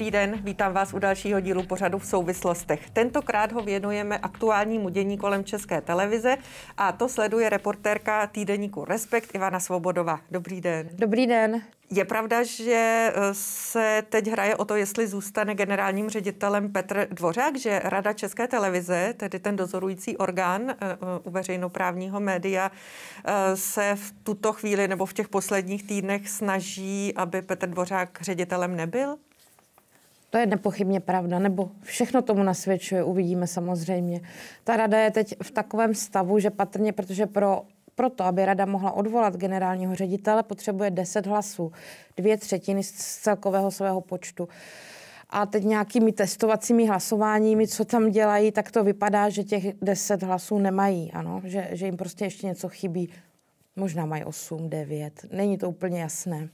Dobrý den, vítám vás u dalšího dílu pořadu v souvislostech. Tentokrát ho věnujeme aktuálnímu dění kolem České televize a to sleduje reportérka týdeníku Respekt Ivana Svobodová. Dobrý den. Dobrý den. Je pravda, že e, se teď hraje o to, jestli zůstane generálním ředitelem Petr Dvořák, že Rada České televize, tedy ten dozorující orgán e, e, u veřejnoprávního média, se v tuto chvíli nebo v těch posledních týdnech snaží, aby Petr Dvořák ředitelem nebyl? To je nepochybně pravda, nebo všechno tomu nasvědčuje, uvidíme samozřejmě. Ta rada je teď v takovém stavu, že patrně, protože pro proto, aby rada mohla odvolat generálního ředitele, potřebuje 10 hlasů, dvě třetiny z celkového svého počtu. A teď nějakými testovacími hlasováními, co tam dělají, tak to vypadá, že těch 10 hlasů nemají, ano, že, že jim prostě ještě něco chybí. Možná mají 8, 9, není to úplně jasné.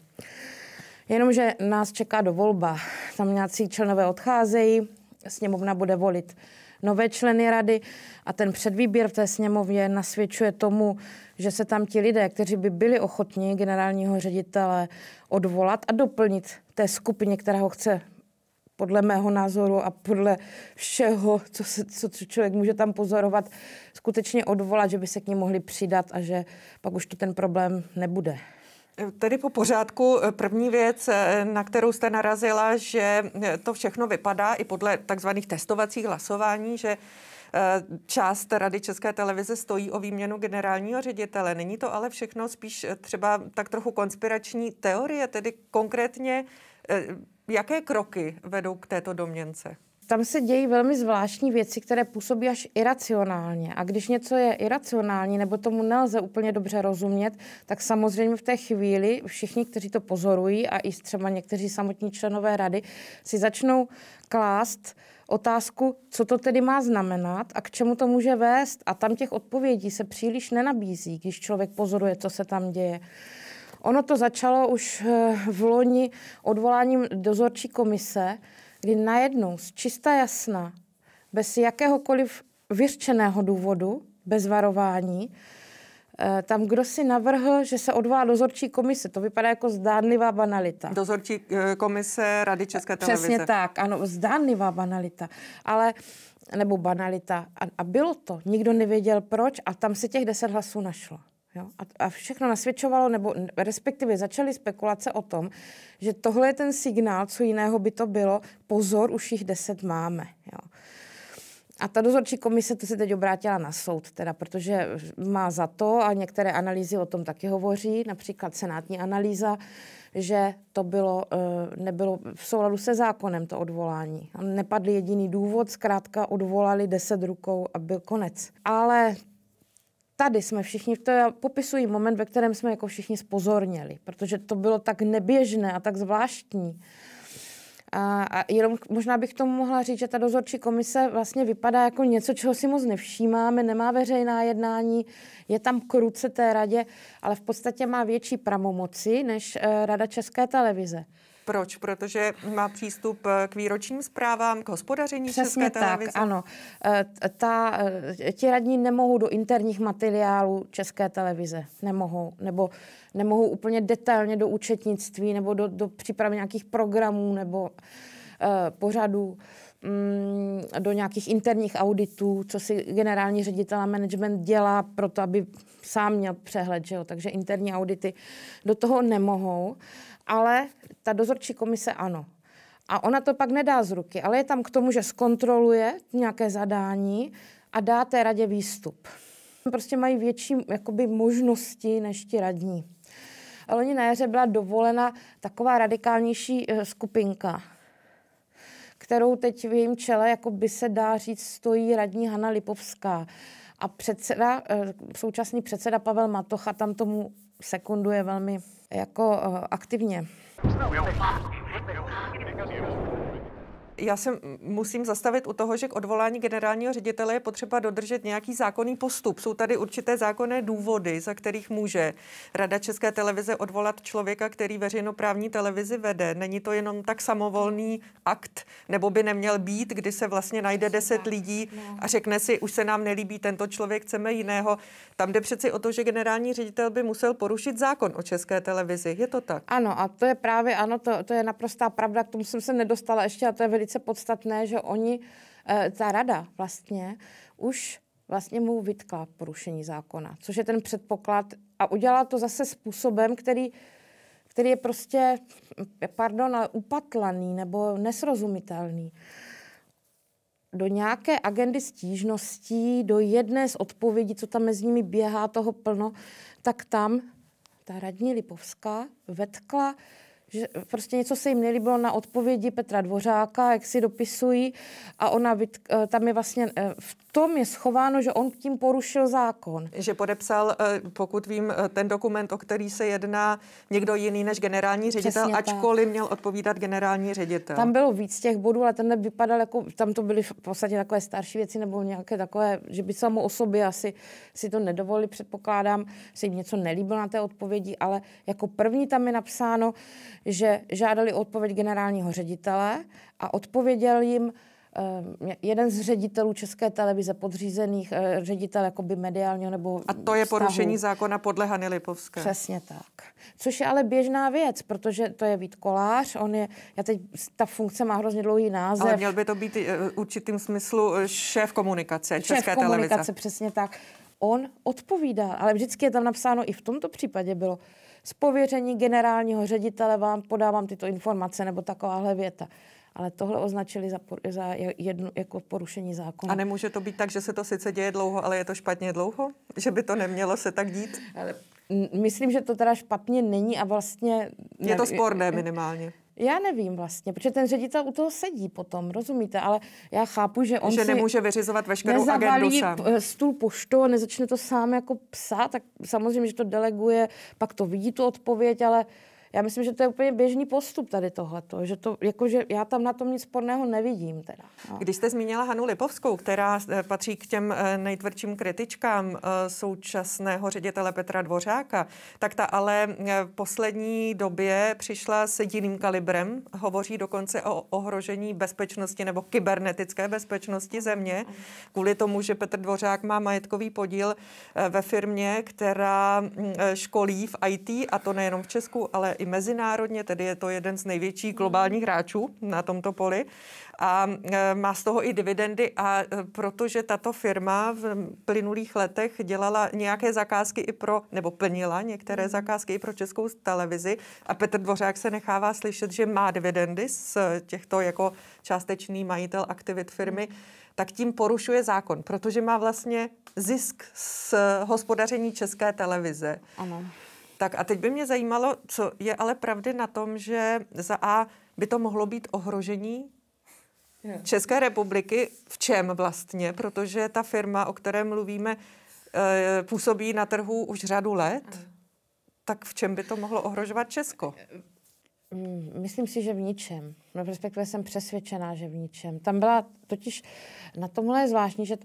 Jenomže nás čeká do volba. Tam nějací členové odcházejí, sněmovna bude volit nové členy rady a ten předvýběr v té sněmovně nasvědčuje tomu, že se tam ti lidé, kteří by byli ochotní generálního ředitele odvolat a doplnit té skupině, která ho chce podle mého názoru a podle všeho, co, se, co, co člověk může tam pozorovat, skutečně odvolat, že by se k ní mohli přidat a že pak už to ten problém nebude. Tedy po pořádku eh, první věc, eh, na kterou jste narazila, že eh, to všechno vypadá i podle takzvaných testovacích hlasování, že část Rady České televize stojí o výměnu generálního ředitele. Není to ale všechno spíš třeba tak trochu konspirační teorie, tedy konkrétně jaké kroky vedou k této domněnce? tam se dějí velmi zvláštní věci, které působí až iracionálně. A když něco je iracionální nebo tomu nelze úplně dobře rozumět, tak samozřejmě v té chvíli všichni, kteří to pozorují a i třeba někteří samotní členové rady, si začnou klást otázku, co to tedy má znamenat a k čemu to může vést. A tam těch odpovědí se příliš nenabízí, když člověk pozoruje, co se tam děje. Ono to začalo už eh, v loni odvoláním dozorčí komise, kdy najednou z čista jasna, bez jakéhokoliv vyřčeného důvodu, bez varování, eh, tam kdo si navrhl, že se odvolá dozorčí komise. To vypadá jako zdánlivá banalita. Dozorčí eh, komise Rady České televize. Přesně tak, ano, zdánlivá banalita. Ale nebo banalita. A, a bylo to. Nikdo nevěděl proč a tam se těch deset hlasů našlo. Jo? A, a všechno nasvědčovalo, nebo respektive začaly spekulace o tom, že tohle je ten signál, co jiného by to bylo, pozor, už jich deset máme. Jo? A ta dozorčí komise to se teď obrátila na soud, teda, protože má za to, a některé analýzy o tom taky hovoří, například senátní analýza, že to bylo, e, nebylo v souladu se zákonem to odvolání. Nepadl jediný důvod, zkrátka odvolali deset rukou a byl konec. Ale tady jsme všichni, to já popisuji moment, ve kterém jsme jako všichni spozorněli, protože to bylo tak neběžné a tak zvláštní. A, a jenom možná bych tomu mohla říct, že ta dozorčí komise vlastně vypadá jako něco, čeho si moc nevšímáme, nemá veřejná jednání, je tam kruce té radě, ale v podstatě má větší pramomoci než eh, Rada České televize. Proč? Protože má přístup eh, k výročním zprávám, k hospodaření Přesně České tak, ano. Eh, ta, eh, ti radní nemohou do interních materiálů České televize. Nemohou. Nebo nemohou úplně detailně do účetnictví nebo do, do přípravy nějakých programů nebo uh, pořadů. Uh, Mm, do nějakých interních auditů, co si generální ředitel a management dělá pro to, aby sám měl přehled, že jo? takže interní audity do toho nemohou, ale ta dozorčí komise ano. A ona to pak nedá z ruky, ale je tam k tomu, že zkontroluje nějaké zadání a dá té radě výstup. Prostě mají větší jakoby, možnosti než ti radní. Loni na jaře byla dovolena taková radikálnější eh, skupinka kterou teď v jejím čele, jako by se dá říct, stojí radní Hanna Lipovská. A předseda, eh, současný předseda Pavel Matocha tam tomu sekunduje velmi jako eh, aktivně. Já se musím zastavit u toho, že k odvolání generálního ředitele je potřeba dodržet nějaký zákonný postup. Jsou tady určité zákonné důvody, za kterých může Rada České televize odvolat člověka, který veřejnoprávní televizi vede. Není to jenom tak samovolný akt, nebo by neměl být, kdy se vlastně najde deset lidí no. a řekne si, už se nám nelíbí tento člověk, chceme jiného. Tam jde přeci o to, že generální ředitel by musel porušit zákon o České televizi. Je to tak? Ano, a to je právě, ano, to, to je naprostá pravda, k tomu jsem se nedostala ještě a to je velice velice podstatné, že oni, eh, ta rada vlastně, už vlastně mu vytkla porušení zákona, což je ten předpoklad a udělala to zase způsobem, který, který je prostě, pardon, upatlaný nebo nesrozumitelný do nějaké agendy stížností, do jedné z odpovědí, co tam mezi nimi běhá toho plno, tak tam ta radní Lipovská vetkla že prostě něco se jim nelíbilo na odpovědi Petra Dvořáka, jak si dopisují a ona, eh, tam je vlastně eh, v tom je schováno, že on tím porušil zákon. Že podepsal, eh, pokud vím, eh, ten dokument, o který se jedná někdo jiný než generální ředitel, Přesně ačkoliv tak. měl odpovídat generální ředitel. Tam bylo víc těch bodů, ale ten vypadal jako, tam to byly v podstatě takové starší věci nebo nějaké takové, že by samo o sobě asi si to nedovolili, předpokládám, se jim něco nelíbilo na té odpovědi, ale jako první tam je napsáno, že žádali odpověď generálního ředitele a odpověděl jim, Ehm, jeden z ředitelů České televize podřízených, eh, ředitel jakoby mediálního nebo A to je vztahu. porušení zákona podle Hany Lipovské. Přesně tak. Což je ale běžná věc, protože to je Vít Kolář, on je, já teď, ta funkce má hrozně dlouhý název. Ale měl by to být eh, určitým smyslu eh, šéf komunikace šéf České komunikace, televize. komunikace, přesně tak. On odpovídá, ale vždycky je tam napsáno, i v tomto případě bylo, z pověření generálního ředitele vám podávám tyto informace nebo takováhle věta ale tohle označili za, por, za jednu, jako porušení zákona. A nemůže to být tak, že se to sice děje dlouho, ale je to špatně dlouho? Že by to nemělo se tak dít? Ale myslím, že to teda špatně není a vlastně... Je to sporné minimálně. Já nevím vlastně, protože ten ředitel u toho sedí potom, rozumíte, ale já chápu, že on že si nemůže vyřizovat veškerou agendu sám. Eh, stůl poštou a nezačne to sám jako psát, tak samozřejmě, že to deleguje, pak to vidí tu odpověď, ale uh, já myslím, že to je úplně běžný postup tady tohleto, že to, jakože já tam na tom nic sporného nevidím. Teda, no. Když jste zmínila Hanu Lipovskou, která eh, patří k těm eh, nejtvrdším kritičkám eh, současného ředitele Petra Dvořáka, tak ta ale v poslední době přišla s jiným kalibrem, hovoří dokonce o ohrožení bezpečnosti nebo kybernetické bezpečnosti země, kvůli tomu, že Petr Dvořák má majetkový podíl ve firmě, která mm, školí v IT, a to nejenom v Česku, ale i mezinárodně, tedy je to jeden z největších hmm. globálních hráčů na tomto poli a e, má z toho i dividendy a e, protože tato firma v plynulých letech dělala nějaké zakázky i pro, nebo plnila některé hmm. zakázky i pro českou televizi a Petr Dvořák se nechává slyšet, že má dividendy z těchto jako částečný majitel aktivit firmy, hmm. tak tím porušuje zákon, protože má vlastně zisk z hospodaření české televize. Ano. Tak a teď by mě zajímalo, co je ale pravdy na tom, že za A by to mohlo být ohrožení yeah. České republiky. V čem vlastně? Protože ta firma, o které mluvíme, eh, působí na trhu už řadu let. Tak v čem by to mohlo ohrožovat Česko? Eh, Mm, myslím si, že v ničem. No, respektive jsem přesvědčená, že v ničem. Tam byla totiž, na tomhle je zvláštní, že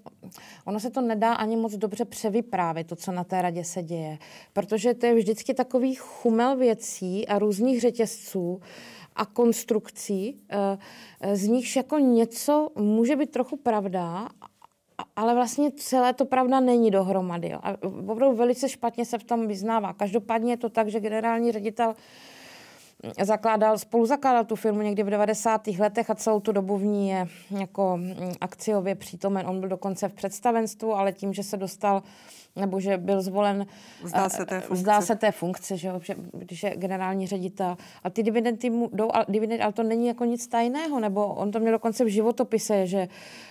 ono se to nedá ani moc dobře převyprávět, to, co na té radě se děje. Protože to je vždycky takový chumel věcí a různých řetězců a konstrukcí, eh, eh, z nichž jako něco může být trochu pravda, ale vlastně celé to pravda není dohromady. Jo. A opravdu velice špatně se v tom vyznává. Každopádně je to tak, že generální ředitel zakládal, spolu zakládal tu firmu někdy v 90. letech a celou tu dobu v ní je jako mm, akciově přítomen. On byl dokonce v představenstvu, ale tím, že se dostal nebo že byl zvolen, vzdá eh, se té funkce, se té funkce že, že, když je generální ředitel. A ty dividendy mu jdou, ale, dividendy, ale to není jako nic tajného, nebo on to měl dokonce v životopise, že,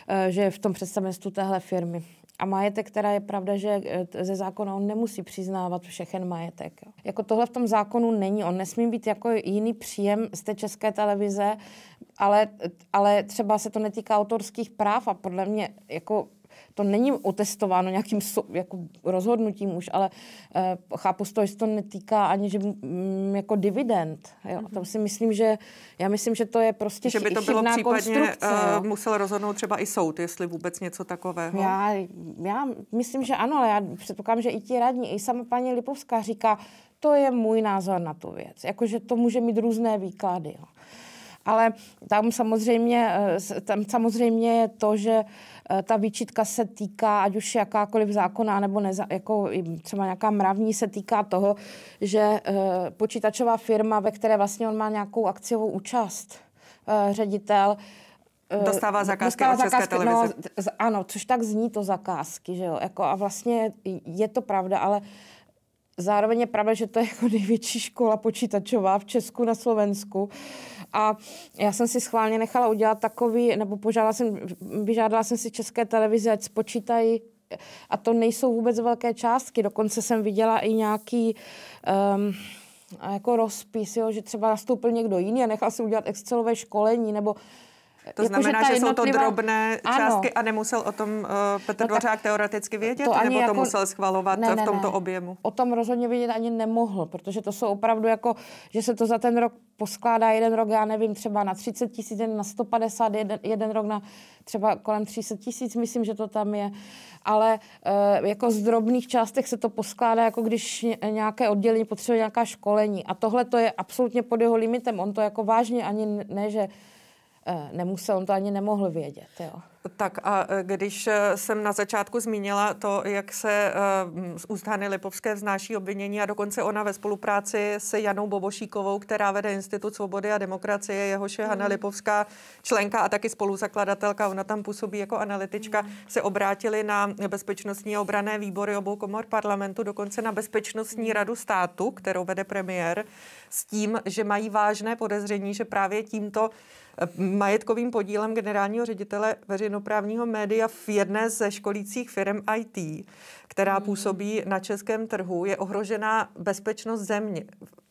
eh, že je v tom představenstvu téhle firmy. A majetek, která je pravda, že eh, ze zákona on nemusí přiznávat všechen majetek. Jako tohle v tom zákonu není. On nesmí být jako jiný příjem z té české televize, ale, ale třeba se to netýká autorských práv a podle mě jako to není otestováno nějakým so, jako rozhodnutím už, ale uh, chápu z toho, že to netýká ani že, m, mm, jako dividend. Jo? Mm-hmm. Tam si myslím, že já myslím, že to je prostě Že by to bylo případně uh, musel rozhodnout třeba i soud, jestli vůbec něco takového. Já, já myslím, že ano, ale já předpokládám, že i ti radní, i sama paní Lipovská říká, to je můj názor na tu věc. Jakože to může mít různé výklady. Jo ale tam samozřejmě, eh, tam samozřejmě je to, že Eh, ta výčitka se týká, ať už jakákoliv zákona, nebo neza, jako třeba nějaká mravní, se týká toho, že eh, počítačová firma, ve které vlastně on má nějakou akciovou účast, eh, ředitel, Dostává zakázky dostává od České zakázky, no, televize. No, ano, což tak zní to zakázky, že jo. Jako, a vlastně je to pravda, ale zároveň je pravda, že to je jako největší škola počítačová v Česku na Slovensku. Uh, a já jsem si schválně nechala udělat takový, nebo požádala jsem, vyžádala jsem si české televize, ať spočítají a to nejsou vůbec velké částky. Dokonce jsem viděla i nějaký um, jako rozpis, jo, že třeba nastoupil někdo jiný a nechal si udělat Excelové školení, nebo to jako, znamená, že, že jsou to drobné ano. částky a nemusel o tom uh, Petr no, Dvořák teoreticky vědět, to nebo to jako... musel schvalovat ne, ne, v tomto ne. objemu? O tom rozhodně vědět ani nemohl, protože to jsou opravdu jako, že se to za ten rok poskládá jeden rok, já nevím, třeba na 30 tisíc, na 150, jeden, jeden rok na třeba kolem 300 tisíc, myslím, že to tam je. Ale e, jako z drobných částek se to poskládá, jako když nějaké oddělení potřebuje nějaká školení. A tohle to je absolutně pod jeho limitem. On to jako vážně ani ne, že Eh, nemusel, on to ani nemohl vědět. Jo. Tak a eh, když eh, jsem na začátku zmínila to, jak se z úst Hany Lipovské vznáší obvinění a dokonce ona ve spolupráci se Janou Bobošíkovou, která vede Institut svobody a demokracie, jehož je mm. Hana mhm. Lipovská členka a taky spoluzakladatelka, ona tam působí jako analytička, mm. se obrátili na bezpečnostní a obrané výbory obou komor parlamentu, dokonce na bezpečnostní mhm. radu státu, kterou vede premiér, s tím, že mají vážné podezření, že právě tímto majetkovým podílem generálního ředitele veřejnoprávního média v jedné ze školících firm IT, která hmm. působí na českém trhu, je ohrožena bezpečnost země.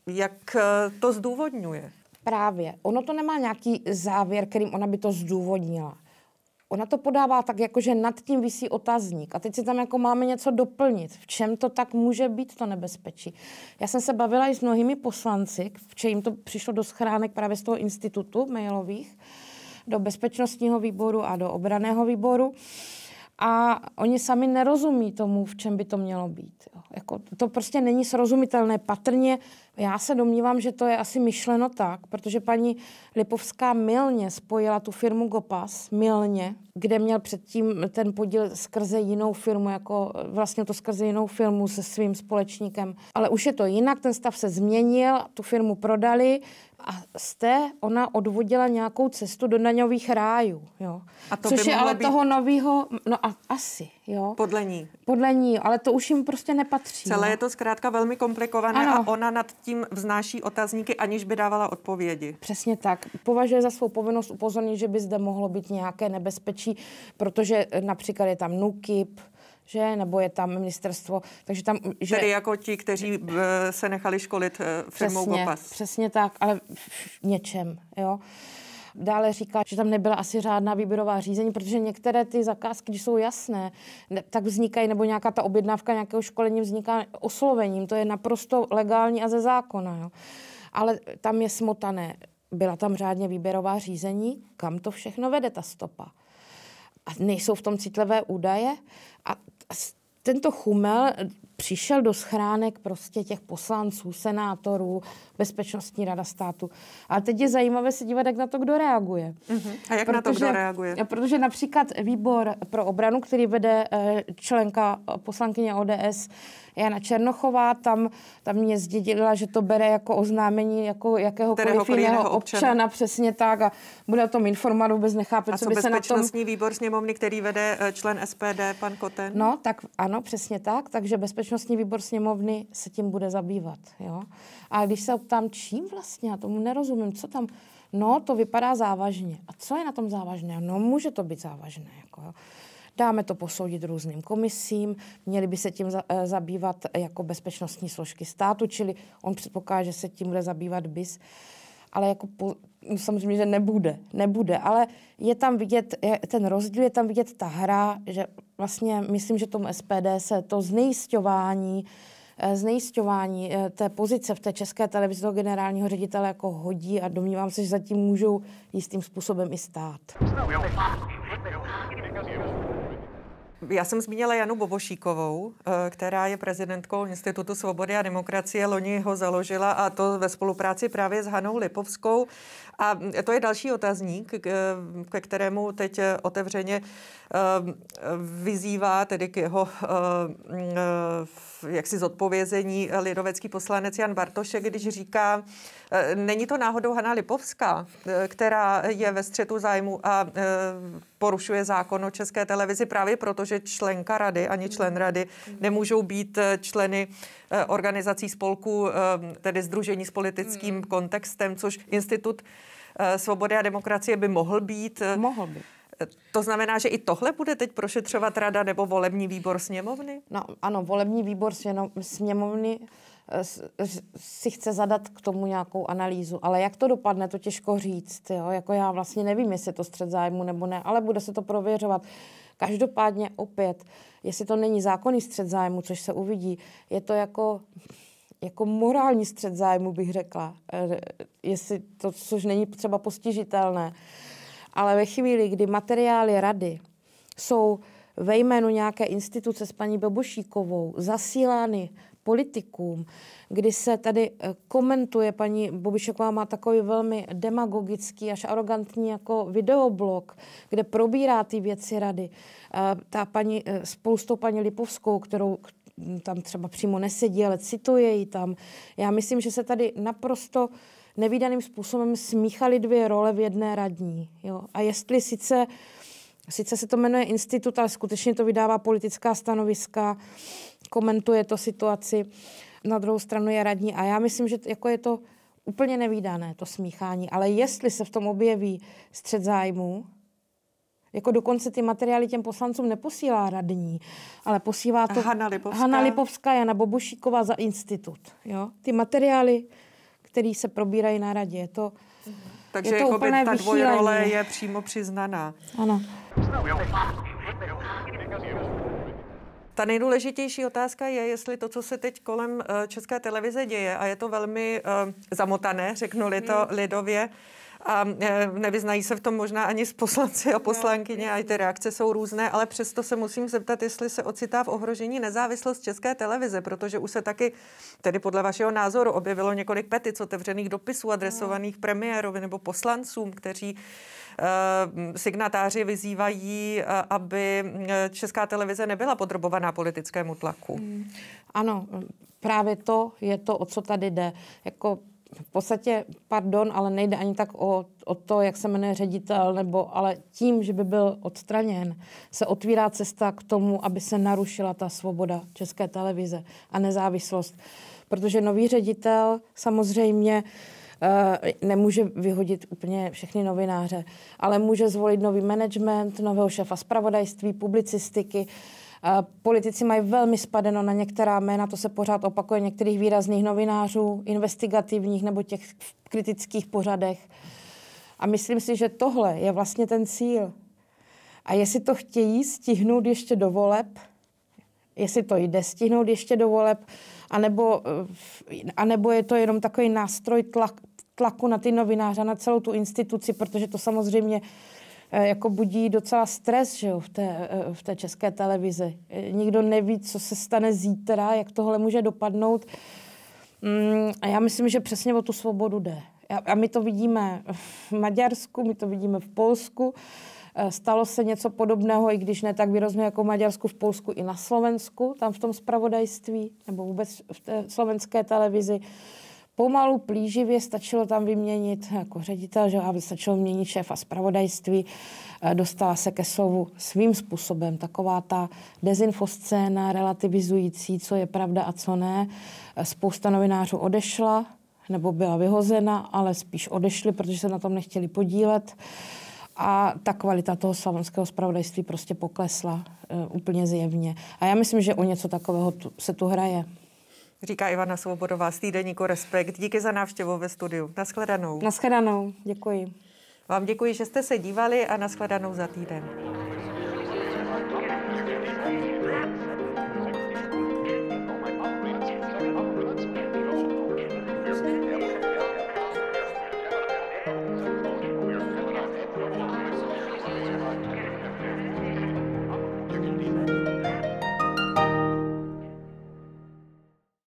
Jak eh, to zdůvodňuje? Právě. Ono to nemá nějaký závěr, kterým ona by to zdůvodnila ona to podává tak, jako že nad tím vysí otazník. A teď si tam jako máme něco doplnit. V čem to tak může být to nebezpečí? Já jsem se bavila i s mnohými poslanci, v jim to přišlo do schránek právě z toho institutu mailových, do bezpečnostního výboru a do obraného výboru a oni sami nerozumí tomu, v čem by to mělo být. Jo. Jako, to prostě není srozumitelné. Patrně já se domnívám, že to je asi myšleno tak, protože paní Lipovská milně spojila tu firmu Gopas, milně, kde měl předtím ten podíl skrze jinou firmu, jako vlastně to skrze jinou firmu se svým společníkem. Ale už je to jinak, ten stav se změnil, tu firmu prodali, a z té ona odvodila nějakou cestu do daňových rájů, jo. A to Což by je ale být... toho nového, no a, asi, jo. Podle ní. Podle ní, ale to už jim prostě nepatří. Celé no. je to zkrátka velmi komplikované ano. a ona nad tím vznáší otazníky, aniž by dávala odpovědi. Přesně tak. Považuje za svou povinnost upozornit, že by zde mohlo být nějaké nebezpečí, protože například je tam NUKIP, že, nebo je tam ministerstvo, takže tam... Že... Tedy jako ti, kteří eh, se nechali školit firmou eh, přesně, Gopas. Přesně tak, ale v něčem, jo. Dále říká, že tam nebyla asi řádná výběrová řízení, protože některé ty zakázky, když jsou jasné, tak vznikají, nebo nějaká ta objednávka nějakého školení vzniká oslovením. To je naprosto legální a ze zákona. Jo. Ale tam je smotané. Byla tam řádně výběrová řízení, kam to všechno vede ta stopa. A nejsou v tom citlivé údaje. A tento chumel přišel do schránek prostě těch poslanců, senátorů, Bezpečnostní rada státu. A teď je zajímavé se dívat, jak na to kdo reaguje. Uh-huh. A jak protože, na to kdo reaguje? Protože například výbor pro obranu, který vede eh, členka eh, poslankyně ODS Jana Černochová, tam, tam mě zdědila, že to bere jako oznámení jako jakéhokoliv jiného občana. občana, přesně tak a bude o tom informovat, vůbec nechápe, a co by se na tom... výbor sněmovny, který vede eh, člen SPD, pan Koten? No, tak ano, přesně tak, takže bezpečnostní bezpečnostní výbor sněmovny se tím bude zabývat. Jo? A když se ptám, čím vlastně, já tomu nerozumím, co tam, no to vypadá závažně. A co je na tom závažné? No může to být závažné. Jako, jo? Dáme to posoudit různým komisím, měli by se tím za, e, zabývat jako bezpečnostní složky státu, čili on předpokládá, že se tím bude zabývat BIS ale jako po, no samozřejmě, že nebude, nebude, ale je tam vidět je, ten rozdíl, je tam vidět ta hra, že vlastně myslím, že tomu SPD se to znejistování, eh, znejistování eh, té pozice v té české televizi toho generálního ředitele jako hodí a domnívám se, že zatím můžou jistým způsobem i stát. Já jsem zmínila Janu Bobošíkovou, eh, která je prezidentkou Institutu svobody a demokracie. Loni ho založila a to ve spolupráci právě s Hanou Lipovskou. A to je další otazník, eh, ke kterému teď eh, otevřeně vyzývá tedy k jeho jaksi zodpovězení lidovecký poslanec Jan Bartošek, když říká, není to náhodou Hanna Lipovská, která je ve střetu zájmu a porušuje zákon o České televizi právě proto, protože členka rady ani hmm. člen rady hmm. nemůžou být eh, členy eh, organizací spolků, eh, tedy združení s politickým hmm. kontextem, což institut svobody a demokracie by mohl být. Mohl by. To znamená, že i tohle bude teď prošetřovat rada nebo volební výbor sněmovny? No, ano, volební výbor sněmovny si chce zadat k tomu nějakou analýzu, ale jak to dopadne, to těžko říct. Jo? Jako já vlastně nevím, jestli je to střed zájmu nebo ne, ale bude se to prověřovat. Každopádně opět, jestli to není zákonný střed zájmu, což se uvidí, je to jako jako morální střed zájmu, bych řekla, eh, jestli to, což není třeba postižitelné. Ale ve chvíli, kdy materiály rady jsou ve jménu nějaké instituce s paní Bebošíkovou zasílány politikům, kdy se tady eh, komentuje, paní Bobišeková má takový velmi demagogický, až arrogantní jako videoblog, kde probírá ty věci rady. Eh, ta paní, eh, spolu s tou paní Lipovskou, kterou tam třeba přímo nesedí, ale cituje ji tam. Já myslím, že se tady naprosto nevýdaným způsobem smíchaly dvě role v jedné radní. Jo? A jestli sice uh, Sice se to jmenuje institut, ale skutečně to vydává politická stanoviska, komentuje to situaci. Na druhou stranu je radní a já myslím, že jako je to úplně nevýdané, to smíchání. Ale jestli se v tom objeví střed zájmů, jako dokonce ty materiály těm poslancům neposílá radní, ale posílá to Hanna Lipovská, Hanna Lipovská Jana Bobušíková za institut. Jo? Ty materiály, které se probírají na radě, je to... Mhm. Takže je to úplné ta dvojrole je přímo přiznaná. Ano. Ta nejdůležitější otázka je, jestli to, co se teď kolem eh, České televize děje, a je to velmi uh, zamotané, řeknu to hmm. lidově, a eh, nevyznají se v tom možná ani z poslanci a no, poslankyně, a ty reakce jsou různé, ale přesto se musím zeptat, jestli se ocitá v ohrožení nezávislost České televize, protože už se taky, tedy podle vašeho názoru, objevilo několik petic otevřených dopisů adresovaných no. premiérovi nebo poslancům, kteří eh, signatáři vyzývají, eh, aby česká televize nebyla podrobovaná politickému tlaku. Hmm. Ano, právě to je to, o co tady jde. Jako v podstatě, pardon, ale nejde ani tak o, o to, jak se jmenuje ředitel, nebo ale tím, že by byl odstraněn, se otvírá cesta k tomu, aby se narušila ta svoboda České televize a nezávislost. Protože nový ředitel samozřejmě uh, nemůže vyhodit úplně všechny novináře, ale může zvolit nový management, nového šefa zpravodajství, publicistiky, uh, Politici mají velmi spadeno na některá jména, to se pořád opakuje některých výrazných novinářů, investigativních nebo těch kritických pořadech. A myslím si, že tohle je vlastně ten cíl. A jestli to chtějí stihnout ještě do voleb, jestli to jde stihnout ještě do voleb, anebo, eh, anebo je to jenom takový nástroj tlak, tlaku na ty novináře, na celou tu instituci, protože to samozřejmě uh, Eh, jako budí docela stres že jo, v, té, eh, v té české televizi. Eh, nikdo neví, co se stane zítra, jak tohle může dopadnout. Mm, a já myslím, že přesně o tu svobodu jde. A my to vidíme v Maďarsku, my to vidíme v Polsku. Stalo se něco podobného, i když ne tak výrazně jako v Maďarsku, v Polsku i na Slovensku, tam v tom spravodajství, nebo vůbec v té slovenské televizi pomalu plíživě stačilo tam vyměnit eh, jako ředitel, že aby stačilo měnit šéfa zpravodajství, eh, dostala se ke slovu svým způsobem taková ta dezinfoscéna relativizující, co je pravda a co ne. Eh, spousta novinářů odešla, nebo byla vyhozena, ale spíš odešli, protože se na tom nechtěli podílet. A ta kvalita toho slavonského zpravodajství prostě poklesla e, úplně zjevně. A já myslím, že o něco takového tu, se tu hraje. Říká Ivana Svobodová z týdeníku Respekt. Díky za návštěvu ve studiu. Naschledanou. Naschledanou, děkuji. Vám děkuji, že jste se dívali a naschledanou za týden.